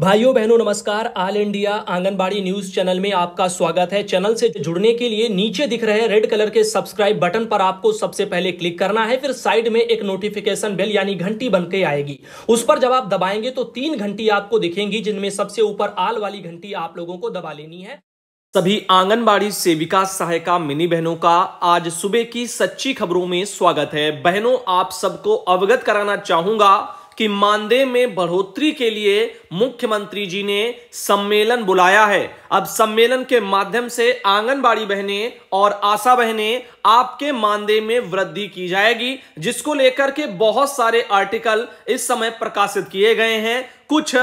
भाइयों बहनों नमस्कार all India Anganwadi news channel में आपका स्वागत है चैनल से जुड़ने के लिए नीचे दिख रहे रेड कलर के सब्सक्राइब बटन पर आपको सबसे पहले क्लिक करना है फिर साइड में एक नोटिफिकेशन बेल यानी घंटी बन के आएगी उस पर जब आप दबाएंगे तो तीन घंटी आपको दिखेंगी जिनमें सबसे ऊपर आल वाली घंटी आप लोगों को दबा लेनी है सभी आंगनबाड़ी सेविका सहायिका मिनी बहनों का आज सुबह की सच्ची खबरों में स्वागत है बहनों आप सबको अवगत कराना चाहूंगा कि मानदेय में बढ़ोतरी के लिए मुख्यमंत्री जी ने सम्मेलन बुलाया है अब सम्मेलन के माध्यम से आंगनबाड़ी बहने और आशा बहने आपके मानदेय में वृद्धि की जाएगी जिसको लेकर के बहुत सारे आर्टिकल इस समय प्रकाशित किए गए हैं कुछ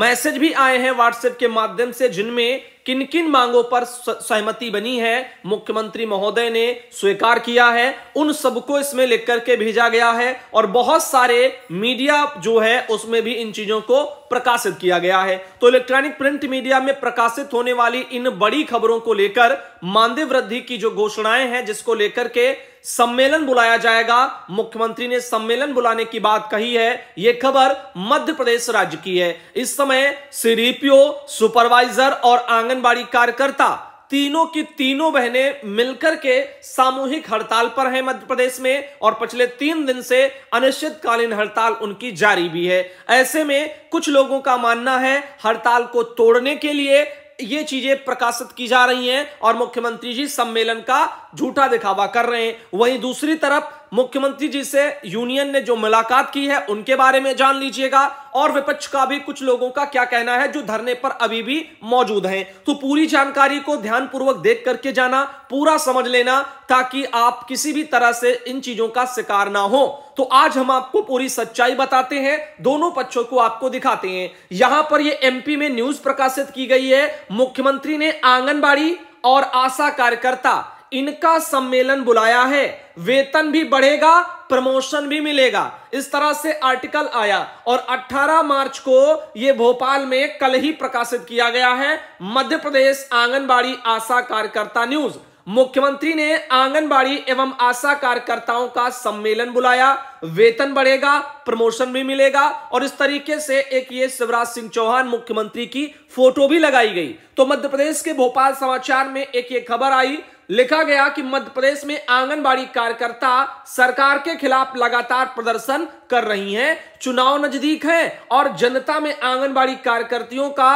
मैसेज भी आए हैं व्हाट्सएप के माध्यम से जिनमें किन किन मांगों पर सहमति बनी है मुख्यमंत्री महोदय ने स्वीकार किया है उन सबको इसमें लिख करके भेजा गया है और बहुत सारे मीडिया जो है उसमें भी इन चीजों को प्रकाशित किया गया है तो इलेक्ट्रॉनिक प्रिंट मीडिया में प्रकाशित होने वाली इन बड़ी खबरों को लेकर मानदेय वृद्धि की जो घोषणाएं हैं जिसको लेकर के सम्मेलन बुलाया जाएगा मुख्यमंत्री ने सम्मेलन बुलाने की बात कही है यह खबर मध्य प्रदेश राज्य की है इस समय सीरीपीओ सुपरवाइजर और आंगनबाड़ी कार्यकर्ता तीनों की तीनों बहनें मिलकर के सामूहिक हड़ताल पर हैं मध्य प्रदेश में और पिछले तीन दिन से अनिश्चितकालीन हड़ताल उनकी जारी भी है ऐसे में कुछ लोगों का मानना है हड़ताल को तोड़ने के लिए ये चीजें प्रकाशित की जा रही हैं और मुख्यमंत्री जी सम्मेलन का झूठा दिखावा कर रहे हैं वहीं दूसरी तरफ मुख्यमंत्री जी से यूनियन ने जो मुलाकात की है उनके बारे में जान लीजिएगा और विपक्ष का भी कुछ लोगों का क्या कहना है जो धरने पर अभी भी मौजूद हैं तो पूरी जानकारी को ध्यानपूर्वक देख करके जाना पूरा समझ लेना ताकि आप किसी भी तरह से इन चीजों का शिकार ना हो तो आज हम आपको पूरी सच्चाई बताते हैं दोनों पक्षों को आपको दिखाते हैं यहां पर ये एमपी में न्यूज प्रकाशित की गई है मुख्यमंत्री ने आंगनबाड़ी और आशा कार्यकर्ता इनका सम्मेलन बुलाया है वेतन भी बढ़ेगा प्रमोशन भी मिलेगा इस तरह से आर्टिकल आया और 18 मार्च को यह भोपाल में कल ही प्रकाशित किया गया है मध्य प्रदेश आंगनबाड़ी आशा कार्यकर्ता न्यूज मुख्यमंत्री ने आंगनबाड़ी एवं आशा कार्यकर्ताओं का सम्मेलन बुलाया वेतन बढ़ेगा प्रमोशन भी मिलेगा और इस तरीके से एक ये शिवराज सिंह चौहान मुख्यमंत्री की फोटो भी लगाई गई तो मध्य प्रदेश के भोपाल समाचार में एक ये खबर आई लिखा गया कि मध्य प्रदेश में आंगनबाड़ी कार्यकर्ता सरकार के खिलाफ लगातार प्रदर्शन कर रही हैं चुनाव नजदीक है और जनता में आंगनबाड़ी कार्यकर्तियों का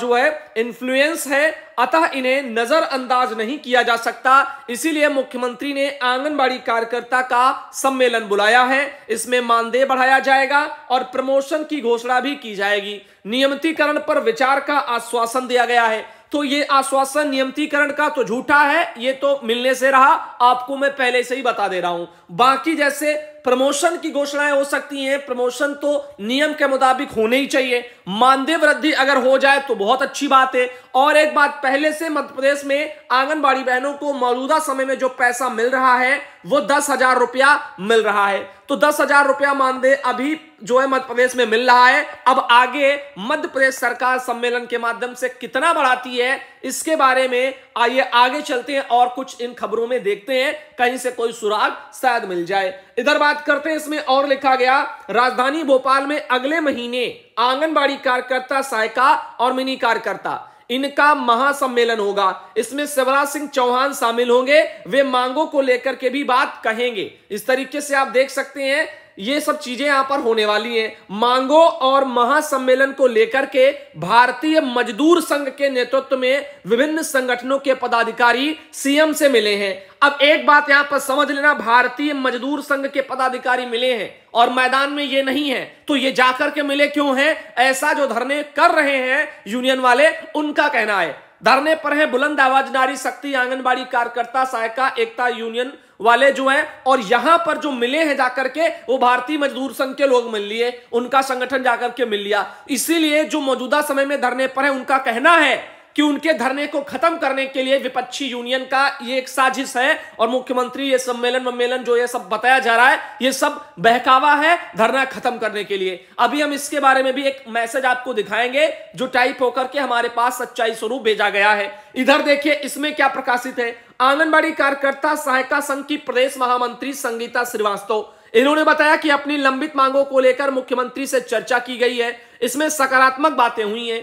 जो है इन्फ्लुएंस है अतः इन्हें नजरअंदाज नहीं किया जा सकता इसीलिए मुख्यमंत्री ने आंगनबाड़ी कार्यकर्ता का सम्मेलन बुलाया है इसमें मानदेय बढ़ाया जाएगा और प्रमोशन की घोषणा भी की जाएगी नियमितीकरण पर विचार का आश्वासन दिया गया है तो ये आश्वासन नियमितीकरण का तो झूठा है ये तो मिलने से रहा आपको मैं पहले से ही बता दे रहा हूं बाकी जैसे प्रमोशन की घोषणाएं हो सकती हैं प्रमोशन तो नियम के मुताबिक होने ही चाहिए मानदेय वृद्धि अगर हो जाए तो बहुत अच्छी बात है और एक बात पहले से मध्य प्रदेश में आंगनबाड़ी बहनों को मौजूदा समय में जो पैसा मिल रहा है वो दस हजार रुपया मिल रहा है तो दस हजार रुपया मानदेय अभी जो है मध्य प्रदेश में मिल रहा है अब आगे मध्य प्रदेश सरकार सम्मेलन के माध्यम से कितना बढ़ाती है इसके बारे में आइए आगे चलते हैं और कुछ इन खबरों में देखते हैं कहीं से कोई सुराग शायद मिल जाए इधर बात करते हैं इसमें और लिखा गया राजधानी भोपाल में अगले महीने आंगनबाड़ी कार्यकर्ता सहायिका और मिनी कार्यकर्ता इनका महासम्मेलन होगा इसमें शिवराज सिंह चौहान शामिल होंगे वे मांगों को लेकर के भी बात कहेंगे इस तरीके से आप देख सकते हैं ये सब चीजें यहां पर होने वाली हैं मांगो और महासम्मेलन को लेकर के भारतीय मजदूर संघ के नेतृत्व में विभिन्न संगठनों के पदाधिकारी सीएम से मिले हैं अब एक बात यहां पर समझ लेना भारतीय मजदूर संघ के पदाधिकारी मिले हैं और मैदान में ये नहीं है तो ये जाकर के मिले क्यों हैं ऐसा जो धरने कर रहे हैं यूनियन वाले उनका कहना है धरने पर है बुलंद आवाज नारी शक्ति आंगनबाड़ी कार्यकर्ता सहायता एकता यूनियन वाले जो हैं और यहां पर जो मिले हैं जाकर के वो भारतीय मजदूर संघ के लोग मिल लिए उनका संगठन जाकर के मिल लिया इसीलिए जो मौजूदा समय में धरने पर है उनका कहना है कि उनके धरने को खत्म करने के लिए विपक्षी यूनियन का ये एक साजिश है और मुख्यमंत्री ये सम्मेलन वम्मेलन जो ये सब बताया जा रहा है ये सब बहकावा है धरना खत्म करने के लिए अभी हम इसके बारे में भी एक मैसेज आपको दिखाएंगे जो टाइप होकर के हमारे पास सच्चाई स्वरूप भेजा गया है इधर देखिए इसमें क्या प्रकाशित है आंगनबाड़ी कार्यकर्ता सहायता संघ की प्रदेश महामंत्री संगीता श्रीवास्तव इन्होंने बताया कि अपनी लंबित मांगों को लेकर मुख्यमंत्री से चर्चा की गई है इसमें सकारात्मक बातें हुई हैं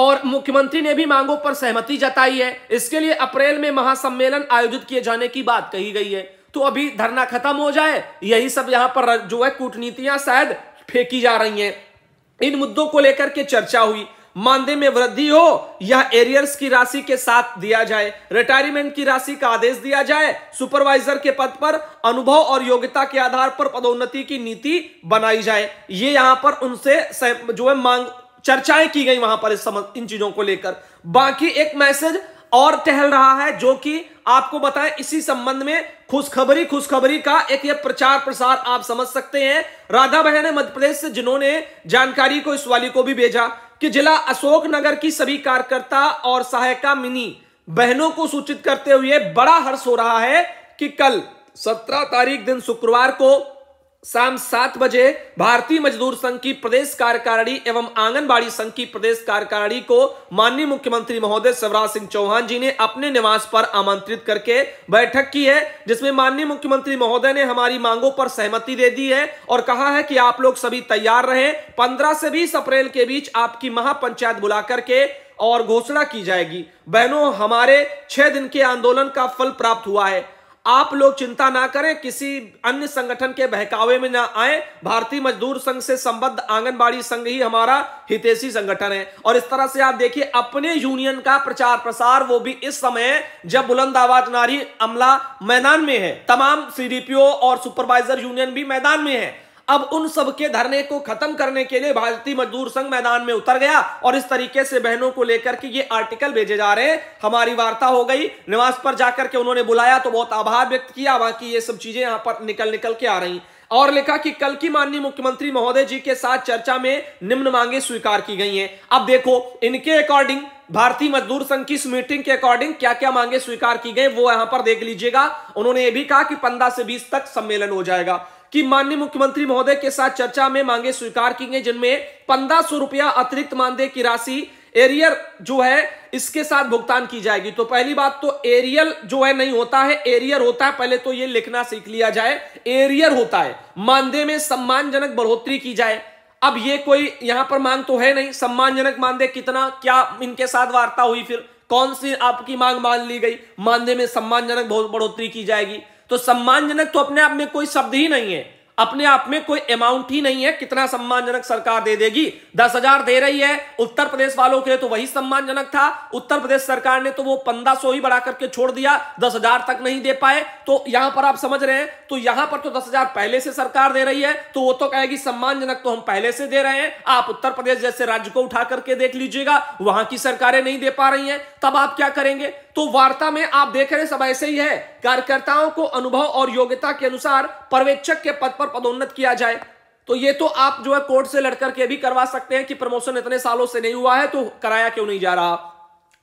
और मुख्यमंत्री ने भी मांगों पर सहमति जताई है इसके लिए अप्रैल में महासम्मेलन आयोजित किए जाने की बात कही गई है तो अभी धरना खत्म हो जाए यही सब यहां पर जो है कूटनीतियां शायद फेंकी जा रही हैं इन मुद्दों को लेकर के चर्चा हुई मानदेय में वृद्धि हो यह एरियर्स की राशि के साथ दिया जाए रिटायरमेंट की राशि का आदेश दिया जाए सुपरवाइजर के पद पर अनुभव और योग्यता के आधार पर पदोन्नति की नीति बनाई जाए ये यहां पर उनसे जो है मांग चर्चाएं की गई वहां पर इस समझ इन चीजों को लेकर बाकी एक मैसेज और टहल रहा है जो कि आपको बताएं इसी संबंध में खुशखबरी खुशखबरी का एक ये प्रचार प्रसार आप समझ सकते हैं राधा बहन है मध्य प्रदेश से जिन्होंने जानकारी को इस वाली को भी भेजा कि जिला अशोक नगर की सभी कार्यकर्ता और सहायता मिनी बहनों को सूचित करते हुए बड़ा हर्ष हो रहा है कि कल सत्रह तारीख दिन शुक्रवार को शाम सात बजे भारतीय मजदूर संघ की प्रदेश कार्यकारिणी एवं आंगनबाड़ी संघ की प्रदेश कार्यकारिणी को माननीय मुख्यमंत्री महोदय शिवराज सिंह चौहान जी ने अपने निवास पर आमंत्रित करके बैठक की है जिसमें माननीय मुख्यमंत्री महोदय ने हमारी मांगों पर सहमति दे दी है और कहा है कि आप लोग सभी तैयार रहे पंद्रह से बीस अप्रैल के बीच आपकी महापंचायत बुला करके और घोषणा की जाएगी बहनों हमारे छह दिन के आंदोलन का फल प्राप्त हुआ है आप लोग चिंता ना करें किसी अन्य संगठन के बहकावे में ना आए भारतीय मजदूर संघ से संबद्ध आंगनबाड़ी संघ ही हमारा हितेशी संगठन है और इस तरह से आप देखिए अपने यूनियन का प्रचार प्रसार वो भी इस समय जब बुलंद आवाज नारी अमला मैदान में है तमाम सीडीपीओ और सुपरवाइजर यूनियन भी मैदान में है अब उन सब के धरने को खत्म करने के लिए भारतीय मजदूर संघ मैदान में उतर गया और इस तरीके से बहनों को लेकर के ये आर्टिकल भेजे जा रहे हैं हमारी वार्ता हो गई निवास पर जाकर के उन्होंने बुलाया तो बहुत आभार व्यक्त किया बाकी ये सब चीजें यहां पर निकल निकल के आ रही और लिखा कि कल की माननीय मुख्यमंत्री महोदय जी के साथ चर्चा में निम्न मांगे स्वीकार की गई हैं अब देखो इनके अकॉर्डिंग भारतीय मजदूर संघ की इस मीटिंग के अकॉर्डिंग क्या क्या मांगे स्वीकार की गई वो यहां पर देख लीजिएगा उन्होंने ये भी कहा कि पंद्रह से बीस तक सम्मेलन हो जाएगा कि माननीय मुख्यमंत्री महोदय के साथ चर्चा में मांगे स्वीकार की गई जिनमें पंद्रह सौ रुपया अतिरिक्त मानदेय की राशि एरियर जो है इसके साथ भुगतान की जाएगी तो पहली बात तो एरियल जो है नहीं होता है एरियर होता है पहले तो यह लिखना सीख लिया जाए एरियर होता है मानदेय में सम्मानजनक बढ़ोतरी की जाए अब ये कोई यहां पर मांग तो है नहीं सम्मानजनक मानदेय कितना क्या इनके साथ वार्ता हुई फिर कौन सी आपकी मांग मान ली गई मानदेय में सम्मानजनक बढ़ोतरी की जाएगी तो सम्मानजनक तो अपने आप में कोई शब्द ही नहीं है अपने आप में कोई अमाउंट ही नहीं है कितना सम्मानजनक सरकार दे देगी दस हजार दे रही है उत्तर प्रदेश वालों के लिए तो वही सम्मानजनक था उत्तर प्रदेश सरकार ने तो वो पंद्रह सौ ही बढ़ा करके छोड़ दिया दस हजार तक नहीं दे पाए तो यहां पर आप समझ रहे हैं तो यहां पर तो दस हजार पहले से सरकार दे रही है तो वो तो कहेगी सम्मानजनक तो हम पहले से दे रहे हैं आप उत्तर प्रदेश जैसे राज्य को उठा करके देख लीजिएगा वहां की सरकारें नहीं दे पा रही है तब आप क्या करेंगे तो वार्ता में आप देख रहे सब ऐसे ही है कार्यकर्ताओं को अनुभव और योग्यता के अनुसार पर्यवेक्षक के पद पर पदोन्नत किया जाए तो ये तो आप जो है कोर्ट से लड़कर के भी करवा सकते हैं कि प्रमोशन इतने सालों से नहीं हुआ है तो कराया क्यों नहीं जा रहा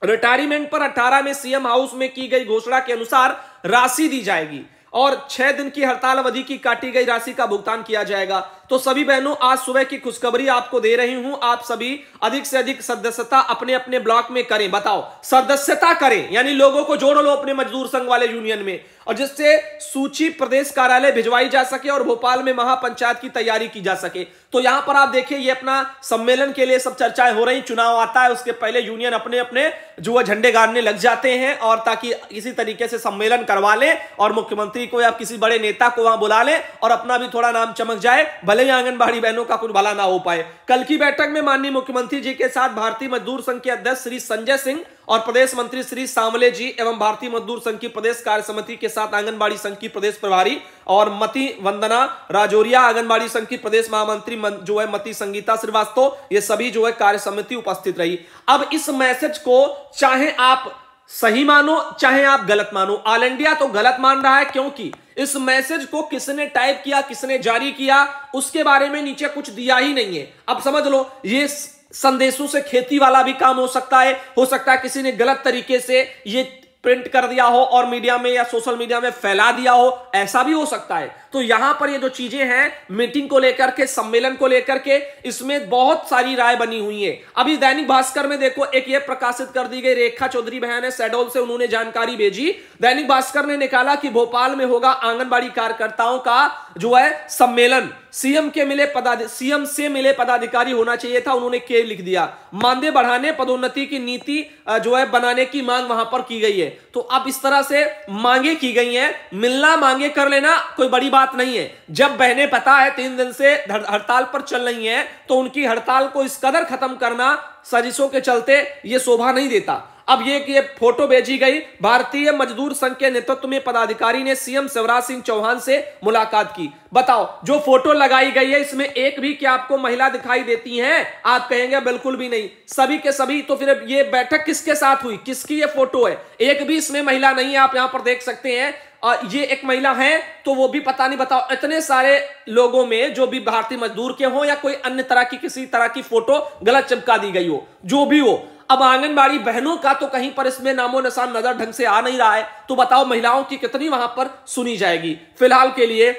रिटायरमेंट पर 18 में सीएम हाउस में की गई घोषणा के अनुसार राशि दी जाएगी और छह दिन की हड़ताल अवधि की काटी गई राशि का भुगतान किया जाएगा तो सभी बहनों आज सुबह की खुशखबरी आपको दे रही हूं आप सभी अधिक से अधिक सदस्यता अपने अपने ब्लॉक में करें बताओ सदस्यता करें यानी लोगों को जोड़ लो अपने मजदूर संघ वाले यूनियन में और जिससे सूची प्रदेश कार्यालय भिजवाई जा सके और भोपाल में महापंचायत की तैयारी की जा सके तो यहां पर आप देखिए ये अपना सम्मेलन के लिए सब चर्चाएं हो रही चुनाव आता है उसके पहले यूनियन अपने अपने जुआ झंडे गाड़ने लग जाते हैं और ताकि इसी तरीके से सम्मेलन करवा लें और मुख्यमंत्री को या किसी बड़े नेता को वहां बुला लें और अपना भी थोड़ा नाम चमक जाए भले ही आंगनबाड़ी बहनों का कुछ भला ना हो पाए कल की बैठक में माननीय मुख्यमंत्री जी के साथ भारतीय मजदूर संघ के अध्यक्ष श्री संजय सिंह और प्रदेश मंत्री श्री सांवले जी एवं भारतीय मजदूर संघ की प्रदेश कार्य समिति के साथ आंगनबाड़ी संघ की प्रदेश प्रभारी और मति वंदना राजौरिया आंगनबाड़ी संघ की प्रदेश महामंत्री जो है मति संगीता श्रीवास्तव ये सभी जो है कार्य समिति उपस्थित रही अब इस मैसेज को चाहे आप सही मानो चाहे आप गलत मानो ऑल इंडिया तो गलत मान रहा है क्योंकि इस मैसेज को किसने टाइप किया किसने जारी किया उसके बारे में नीचे कुछ दिया ही नहीं है अब समझ लो ये संदेशों से खेती वाला भी काम हो सकता है हो सकता है किसी ने गलत तरीके से ये प्रिंट कर दिया हो और मीडिया में या सोशल मीडिया में फैला दिया हो ऐसा भी हो सकता है तो यहां पर ये जो चीजें हैं मीटिंग को लेकर के सम्मेलन को लेकर के इसमें बहुत सारी राय बनी हुई है अभी दैनिक भास्कर में देखो एक ये प्रकाशित कर दी गई रेखा चौधरी बहन है सैडोल से उन्होंने जानकारी भेजी दैनिक भास्कर ने निकाला कि भोपाल में होगा आंगनबाड़ी कार्यकर्ताओं का जो है सम्मेलन सीएम के मिले पदाधिकारी सीएम से मिले पदाधिकारी होना चाहिए था उन्होंने के लिख दिया मानदेय बढ़ाने पदोन्नति की नीति जो है बनाने की मांग वहां पर की गई है तो अब इस तरह से मांगे की गई हैं मिलना मांगे कर लेना कोई बड़ी बात नहीं है जब बहने पता है तीन दिन से हड़ताल पर चल रही है तो उनकी हड़ताल को इस कदर खत्म करना साजिशों के चलते यह शोभा नहीं देता अब ये कि ये फोटो भेजी गई भारतीय मजदूर संघ के नेतृत्व में पदाधिकारी ने सीएम शिवराज सिंह चौहान से मुलाकात की बताओ जो फोटो लगाई गई है इसमें एक भी क्या आपको महिला दिखाई देती हैं आप कहेंगे बिल्कुल भी नहीं सभी के सभी तो फिर ये बैठक किसके साथ हुई किसकी ये फोटो है एक भी इसमें महिला नहीं है आप यहां पर देख सकते हैं और ये एक महिला है तो वो भी पता नहीं बताओ इतने सारे लोगों में जो भी भारतीय मजदूर के हो या कोई अन्य तरह की किसी तरह की फोटो गलत चिपका दी गई हो जो भी हो अब आंगनबाड़ी बहनों का तो कहीं पर इसमें नामो निशान नजर ढंग से आ नहीं रहा है तो बताओ महिलाओं की कितनी वहां पर सुनी जाएगी फिलहाल के लिए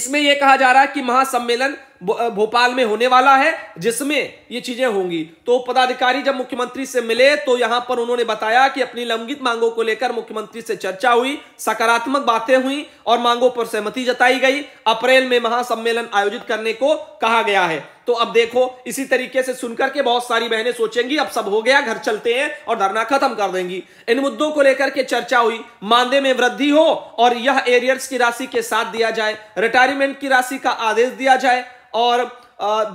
इसमें यह कहा जा रहा है कि महासम्मेलन भोपाल में होने वाला है जिसमें ये चीजें होंगी तो पदाधिकारी जब मुख्यमंत्री से मिले तो यहां पर उन्होंने बताया कि अपनी लंबित मांगों को लेकर मुख्यमंत्री से चर्चा हुई सकारात्मक बातें हुई और मांगों पर सहमति जताई गई अप्रैल में महासम्मेलन आयोजित करने को कहा गया है तो अब देखो इसी तरीके से सुनकर के बहुत सारी बहनें सोचेंगी अब सब हो गया घर चलते हैं और धरना खत्म कर देंगी इन मुद्दों को लेकर के चर्चा हुई मानदेय में वृद्धि हो और यह एरियर्स की राशि के साथ दिया जाए रिटायरमेंट की राशि का आदेश दिया जाए और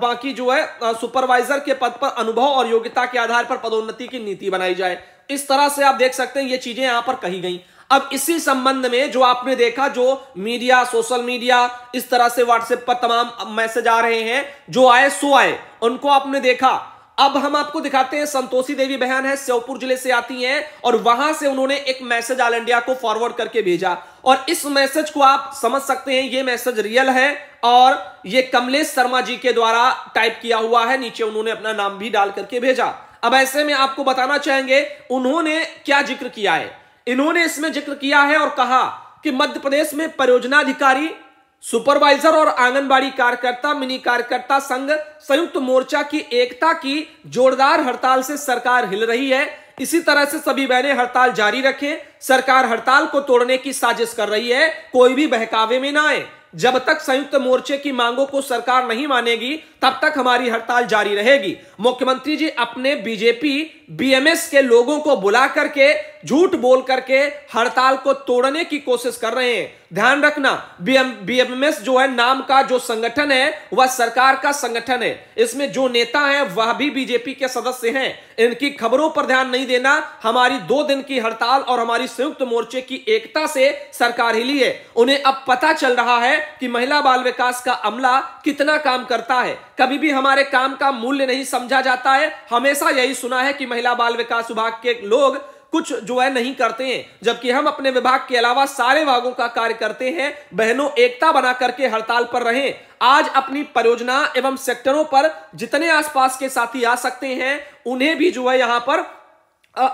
बाकी जो है सुपरवाइजर के पद पर अनुभव और योग्यता के आधार पर पदोन्नति की नीति बनाई जाए इस तरह से आप देख सकते हैं ये चीजें यहां पर कही गई अब इसी संबंध में जो आपने देखा जो मीडिया सोशल मीडिया इस तरह से व्हाट्सएप पर तमाम मैसेज आ रहे हैं जो आए सो आए उनको आपने देखा अब हम आपको दिखाते हैं संतोषी देवी बहन है श्योपुर जिले से आती हैं और वहां से उन्होंने एक मैसेज ऑल इंडिया को फॉरवर्ड करके भेजा और इस मैसेज को आप समझ सकते हैं ये मैसेज रियल है और ये कमलेश शर्मा जी के द्वारा टाइप किया हुआ है नीचे उन्होंने अपना नाम भी डाल करके भेजा अब ऐसे में आपको बताना चाहेंगे उन्होंने क्या जिक्र किया है इन्होंने इसमें जिक्र किया है और कहा कि मध्य प्रदेश में परियोजना अधिकारी सुपरवाइजर और आंगनबाड़ी कार्यकर्ता मिनी कार्यकर्ता संघ संयुक्त मोर्चा की एकता की जोरदार हड़ताल से सरकार हिल रही है इसी तरह से सभी बहने हड़ताल जारी रखें सरकार हड़ताल को तोड़ने की साजिश कर रही है कोई भी बहकावे में ना आए जब तक संयुक्त मोर्चे की मांगों को सरकार नहीं मानेगी तब तक हमारी हड़ताल जारी रहेगी मुख्यमंत्री जी अपने बीजेपी बीएमएस के लोगों को बुला करके झूठ बोल करके हड़ताल को तोड़ने की कोशिश कर रहे हैं ध्यान रखना बीएमएस जो है नाम का जो संगठन है वह सरकार का संगठन है इसमें जो नेता हैं वह भी बीजेपी के सदस्य हैं इनकी खबरों पर ध्यान नहीं देना हमारी दो दिन की हड़ताल और हमारी संयुक्त मोर्चे की एकता से सरकार हिली है उन्हें अब पता चल रहा है कि महिला बाल विकास का अमला कितना काम करता है कभी भी हमारे काम का मूल्य नहीं समझा जाता है हमेशा यही सुना है कि महिला बाल विकास विभाग के लोग कुछ जो है नहीं करते हैं जबकि हम अपने विभाग के अलावा सारे विभागों का कार्य करते हैं बहनों एकता बना करके हड़ताल पर रहें आज अपनी परियोजना एवं सेक्टरों पर जितने आसपास के साथी आ सकते हैं उन्हें भी जो है यहां पर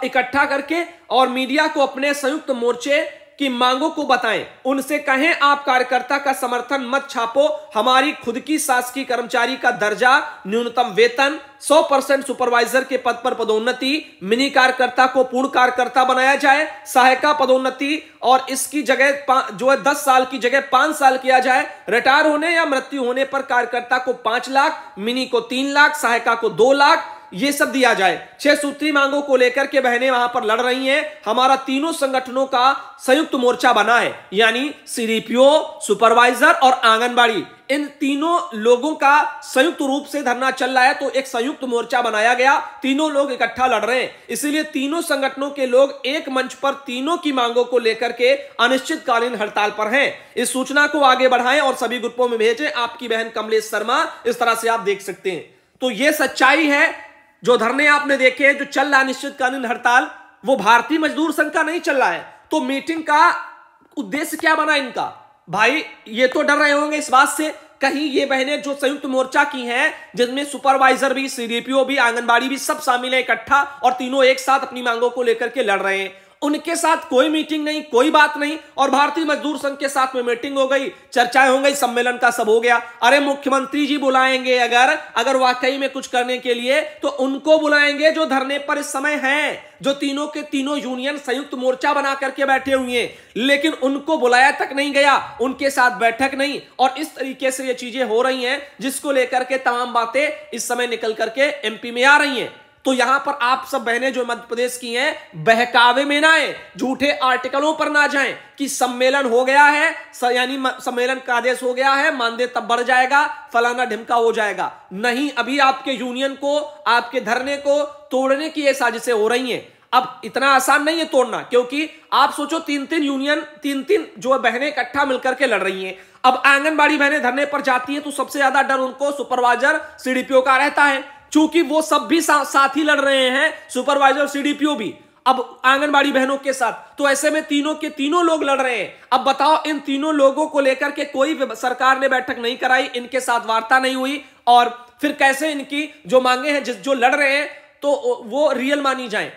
इकट्ठा करके और मीडिया को अपने संयुक्त मोर्चे कि मांगों को बताएं उनसे कहें आप कार्यकर्ता का समर्थन मत छापो हमारी खुद की शासकीय कर्मचारी का दर्जा न्यूनतम वेतन 100 परसेंट सुपरवाइजर के पद पर पदोन्नति मिनी कार्यकर्ता को पूर्ण कार्यकर्ता बनाया जाए सहायिका पदोन्नति और इसकी जगह जो है दस साल की जगह पांच साल किया जाए रिटायर होने या मृत्यु होने पर कार्यकर्ता को पांच लाख मिनी को तीन लाख सहायिका को दो लाख ये सब दिया जाए छह सूत्री मांगों को लेकर के बहनें वहां पर लड़ रही हैं हमारा तीनों संगठनों का संयुक्त मोर्चा बना है यानी सीडीपीओ सुपरवाइजर और आंगनबाड़ी इन तीनों लोगों का संयुक्त रूप से धरना चल रहा है तो एक संयुक्त मोर्चा बनाया गया तीनों लोग इकट्ठा लड़ रहे हैं इसीलिए तीनों संगठनों के लोग एक मंच पर तीनों की मांगों को लेकर के अनिश्चितकालीन हड़ताल पर हैं इस सूचना को आगे बढ़ाएं और सभी ग्रुपों में भेजें आपकी बहन कमलेश शर्मा इस तरह से आप देख सकते हैं तो यह सच्चाई है जो धरने आपने देखे जो चल रहा अनिश्चितकालीन हड़ताल वो भारतीय मजदूर संघ का नहीं चल रहा है तो मीटिंग का उद्देश्य क्या बना इनका भाई ये तो डर रहे होंगे इस बात से कहीं ये बहनें जो संयुक्त मोर्चा की हैं जिसमें सुपरवाइजर भी सीडीपीओ भी आंगनबाड़ी भी सब शामिल है इकट्ठा और तीनों एक साथ अपनी मांगों को लेकर के लड़ रहे हैं उनके साथ कोई मीटिंग नहीं कोई बात नहीं और भारतीय मजदूर संघ के साथ में मीटिंग हो गई चर्चाएं हो गई सम्मेलन का सब हो गया अरे मुख्यमंत्री जी बुलाएंगे अगर अगर वाकई में कुछ करने के लिए तो उनको बुलाएंगे जो धरने पर इस समय हैं जो तीनों के तीनों यूनियन संयुक्त मोर्चा बना करके बैठे हुए हैं लेकिन उनको बुलाया तक नहीं गया उनके साथ बैठक नहीं और इस तरीके से ये चीजें हो रही हैं जिसको लेकर के तमाम बातें इस समय निकल करके एमपी में आ रही हैं तो यहां पर आप सब बहनें जो मध्य प्रदेश की हैं बहकावे में ना आए झूठे आर्टिकलों पर ना जाएं कि सम्मेलन हो गया है यानी सम्मेलन का आदेश हो गया है मानदेय तब बढ़ जाएगा फलाना ढिमका हो जाएगा नहीं अभी आपके यूनियन को आपके धरने को तोड़ने की ये साजिशें हो रही हैं अब इतना आसान नहीं है तोड़ना क्योंकि आप सोचो तीन तीन यूनियन तीन तीन जो बहनें इकट्ठा मिलकर के लड़ रही हैं अब आंगनबाड़ी बहनें धरने पर जाती हैं तो सबसे ज्यादा डर उनको सुपरवाइजर सीडीपीओ का रहता है चूंकि वो सब भी सा, साथ ही लड़ रहे हैं सुपरवाइजर सीडीपीओ भी अब आंगनबाड़ी बहनों के साथ तो ऐसे में तीनों के तीनों लोग लड़ रहे हैं अब बताओ इन तीनों लोगों को लेकर के कोई सरकार ने बैठक नहीं कराई इनके साथ वार्ता नहीं हुई और फिर कैसे इनकी जो मांगे हैं जो लड़ रहे हैं तो वो रियल मानी जाए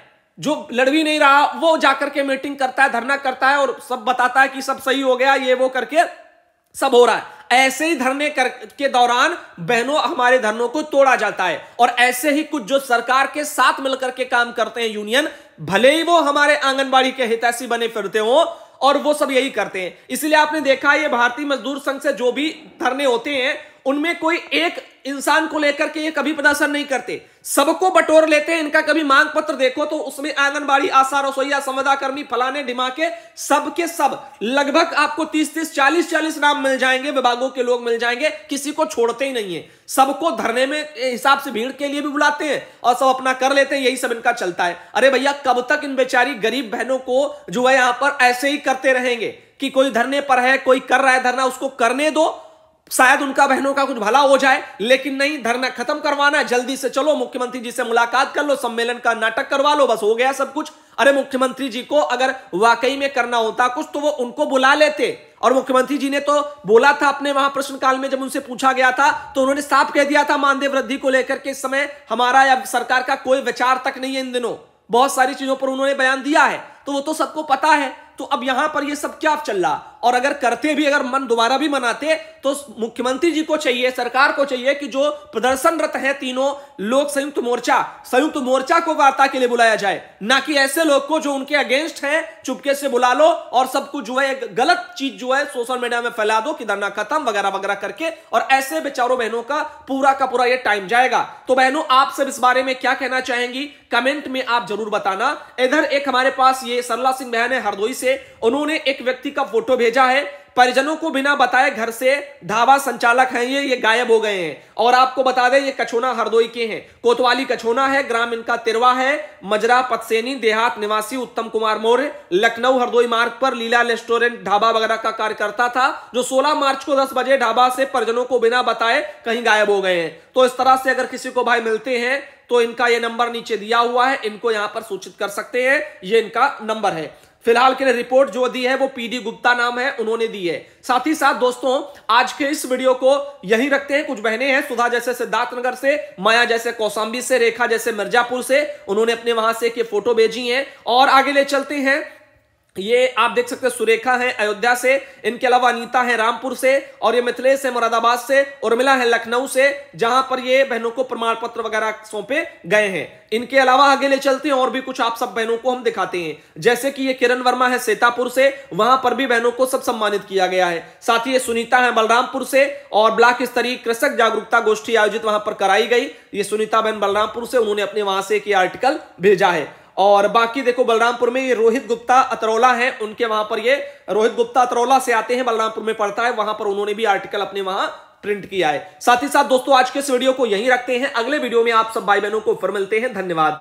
जो लड़ भी नहीं रहा वो जाकर के मीटिंग करता है धरना करता है और सब बताता है कि सब सही हो गया ये वो करके सब हो रहा है ऐसे ही धरने कर के दौरान बहनों हमारे धरनों को तोड़ा जाता है और ऐसे ही कुछ जो सरकार के साथ मिलकर के काम करते हैं यूनियन भले ही वो हमारे आंगनबाड़ी के हितैषी बने फिरते हो और वो सब यही करते हैं इसलिए आपने देखा ये भारतीय मजदूर संघ से जो भी धरने होते हैं उनमें कोई एक इंसान को लेकर के ये कभी प्रदर्शन नहीं करते सबको बटोर लेते हैं इनका कभी मांग पत्र देखो तो उसमें आंगनबाड़ी आशा रसोईया कर्मी फलाने ढिमाके सब सब लगभग आपको तीस तीस चालीस चालीस नाम मिल जाएंगे विभागों के लोग मिल जाएंगे किसी को छोड़ते ही नहीं है सबको धरने में हिसाब से भीड़ के लिए भी बुलाते हैं और सब अपना कर लेते हैं यही सब इनका चलता है अरे भैया कब तक इन बेचारी गरीब बहनों को जो है यहां पर ऐसे ही करते रहेंगे कि कोई धरने पर है कोई कर रहा है धरना उसको करने दो शायद उनका बहनों का कुछ भला हो जाए लेकिन नहीं धरना खत्म करवाना है जल्दी से चलो मुख्यमंत्री जी से मुलाकात कर लो सम्मेलन का नाटक करवा लो बस हो गया सब कुछ अरे मुख्यमंत्री जी को अगर वाकई में करना होता कुछ तो वो उनको बुला लेते और मुख्यमंत्री जी ने तो बोला था अपने वहां प्रश्नकाल में जब उनसे पूछा गया था तो उन्होंने साफ कह दिया था मानदेय वृद्धि को लेकर के इस समय हमारा या सरकार का कोई विचार तक नहीं है इन दिनों बहुत सारी चीजों पर उन्होंने बयान दिया है तो वो तो सबको पता है तो अब यहां पर ये सब क्या चल रहा और अगर करते भी अगर मन दोबारा भी मनाते तो मुख्यमंत्री जी को चाहिए सरकार को चाहिए कि जो प्रदर्शनरत हैं तीनों लोग संयुक्त मोर्चा संयुक्त मोर्चा को वार्ता के लिए बुलाया जाए ना कि ऐसे लोग को जो उनके अगेंस्ट हैं चुपके से बुला लो और सबको जो है एक गलत चीज जो है सोशल मीडिया में फैला दो कि धरना खत्म वगैरह वगैरह करके और ऐसे बेचारों बहनों का पूरा का पूरा यह टाइम जाएगा तो बहनों आप सब इस बारे में क्या कहना चाहेंगी कमेंट में आप जरूर बताना इधर एक हमारे पास ये सरला सिंह बहन है हरदोई से उन्होंने एक व्यक्ति का फोटो भेज भेजा है परिजनों को बिना बताए घर से ढाबा संचालक हैं ये ये गायब हो गए हैं और आपको बता दें ये कछोना हरदोई के हैं कोतवाली कछोना है ग्राम इनका तिरवा है मजरा पतसेनी देहात निवासी उत्तम कुमार मौर्य लखनऊ हरदोई मार्ग पर लीला रेस्टोरेंट ढाबा वगैरह का कार्यकर्ता था जो 16 मार्च को 10 बजे ढाबा से परिजनों को बिना बताए कहीं गायब हो गए हैं तो इस तरह से अगर किसी को भाई मिलते हैं तो इनका ये नंबर नीचे दिया हुआ है इनको यहां पर सूचित कर सकते हैं ये इनका नंबर है फिलहाल के लिए रिपोर्ट जो दी है वो पीडी गुप्ता नाम है उन्होंने दी है साथ ही साथ दोस्तों आज के इस वीडियो को यही रखते हैं कुछ बहनें हैं सुधा जैसे सिद्धार्थनगर से माया जैसे कौसाम्बी से रेखा जैसे मिर्जापुर से उन्होंने अपने वहां से के फोटो भेजी है और आगे ले चलते हैं ये आप देख सकते हैं सुरेखा है अयोध्या से इनके अलावा अनीता है रामपुर से और ये मिथिलेश है मुरादाबाद से उर्मिला है लखनऊ से जहां पर ये बहनों को प्रमाण पत्र वगैरह सौंपे गए हैं इनके अलावा आगे ले चलते हैं और भी कुछ आप सब बहनों को हम दिखाते हैं जैसे कि ये किरण वर्मा है सीतापुर से वहां पर भी बहनों को सब सम्मानित किया गया है साथ ही ये सुनीता है बलरामपुर से और ब्लॉक स्तरीय कृषक जागरूकता गोष्ठी आयोजित वहां पर कराई गई ये सुनीता बहन बलरामपुर से उन्होंने अपने वहां से एक आर्टिकल भेजा है और बाकी देखो बलरामपुर में ये रोहित गुप्ता अतरौला हैं उनके वहां पर ये रोहित गुप्ता अतरौला से आते हैं बलरामपुर में पढ़ता है वहां पर उन्होंने भी आर्टिकल अपने वहां प्रिंट किया है साथ ही साथ दोस्तों आज के इस वीडियो को यहीं रखते हैं अगले वीडियो में आप सब भाई बहनों को फिर मिलते हैं धन्यवाद